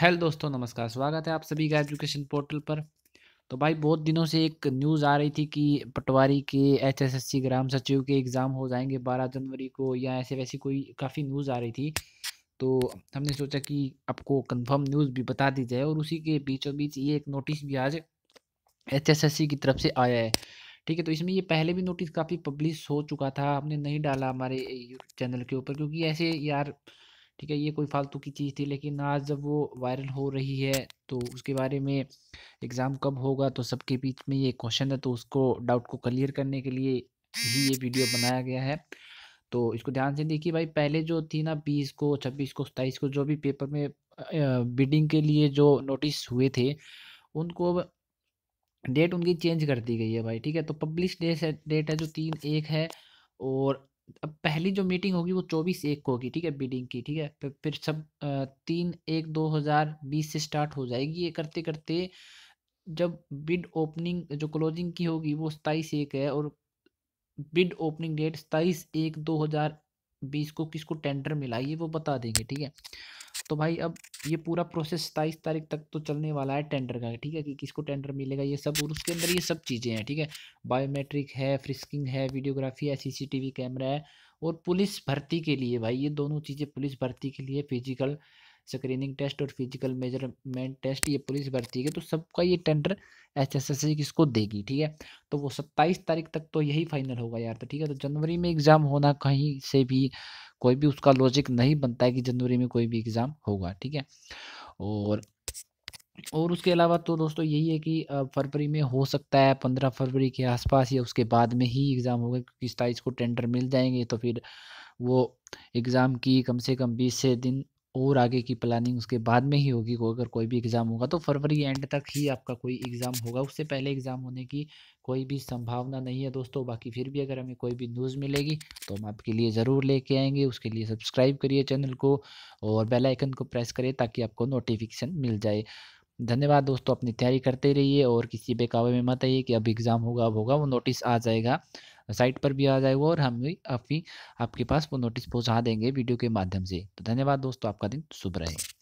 hello दोस्तों नमस्कार स्वागत है आप सभी का एजुकेशन पोर्टल पर तो भाई बहुत दिनों से एक न्यूज़ आ रही थी कि पटवारी के एचएसएससी ग्राम सचिव के एग्ज़ाम हो जाएंगे 12 जनवरी को या ऐसे वैसी कोई काफ़ी न्यूज़ आ रही थी तो हमने सोचा कि आपको कंफर्म न्यूज़ भी बता दी जाए और उसी के बीचों बीच ये एक नोटिस भी आज एच की तरफ से आया है ठीक है तो इसमें ये पहले भी नोटिस काफ़ी पब्लिश हो चुका था हमने नहीं डाला हमारे चैनल के ऊपर क्योंकि ऐसे यार ठीक है ये कोई फालतू की चीज़ थी लेकिन आज जब वो वायरल हो रही है तो उसके बारे में एग्ज़ाम कब होगा तो सबके बीच में ये क्वेश्चन है तो उसको डाउट को क्लियर करने के लिए ही ये वीडियो बनाया गया है तो इसको ध्यान से देखिए भाई पहले जो थी ना बीस को छब्बीस को सत्ताईस को जो भी पेपर में बिडिंग के लिए जो नोटिस हुए थे उनको डेट उनकी चेंज कर दी गई है भाई ठीक है तो पब्लिश डेट है डेट है जो तीन एक है और अब पहली जो मीटिंग होगी वो चौबीस एक को होगी ठीक है बीडिंग की ठीक है फिर सब तीन एक दो हज़ार बीस से स्टार्ट हो जाएगी ये करते करते जब बिड ओपनिंग जो क्लोजिंग की होगी वो सताईस एक है और बिड ओपनिंग डेट सताईस एक दो हज़ार बीस को किसको टेंडर मिला ये वो बता देंगे ठीक है तो भाई अब ये पूरा प्रोसेस सताईस तारीख तक तो चलने वाला है टेंडर का ठीक है कि किसको टेंडर मिलेगा ये सब और उसके अंदर ये सब चीज़ें हैं ठीक है बायोमेट्रिक है फ्रिस्किंग है वीडियोग्राफी है सीसीटीवी कैमरा है और पुलिस भर्ती के लिए भाई ये दोनों चीज़ें पुलिस भर्ती के लिए फिजिकल स्क्रीनिंग टेस्ट और फिजिकल मेजरमेंट टेस्ट ये पुलिस भर्ती है तो सबका ये टेंडर एच एस एस किसको देगी ठीक है तो वो सत्ताईस तारीख तक तो यही फाइनल होगा यार तो ठीक है तो जनवरी में एग्ज़ाम होना कहीं से भी कोई भी उसका लॉजिक नहीं बनता है कि जनवरी में कोई भी एग्ज़ाम होगा ठीक है और और उसके अलावा तो दोस्तों यही है कि फरवरी में हो सकता है पंद्रह फरवरी के आसपास या उसके बाद में ही एग्ज़ाम होगा क्योंकि सताईस को टेंडर मिल जाएंगे तो फिर वो एग्ज़ाम की कम से कम बीस से दिन और आगे की प्लानिंग उसके बाद में ही होगी अगर कोई भी एग्ज़ाम होगा तो फरवरी एंड तक ही आपका कोई एग्ज़ाम होगा उससे पहले एग्ज़ाम होने की कोई भी संभावना नहीं है दोस्तों बाकी फिर भी अगर हमें कोई भी न्यूज़ मिलेगी तो हम आपके लिए ज़रूर लेके आएंगे उसके लिए सब्सक्राइब करिए चैनल को और बेल आइकन को प्रेस करिए ताकि आपको नोटिफिकेशन मिल जाए धन्यवाद दोस्तों अपनी तैयारी करते रहिए और किसी बेकावे में मत आइए कि अब एग्ज़ाम होगा अब होगा वो नोटिस आ जाएगा साइट पर भी आ जाएगा और हम भी आप आपके पास वो नोटिस पहुँचा देंगे वीडियो के माध्यम से तो धन्यवाद दोस्तों आपका दिन शुभ रहे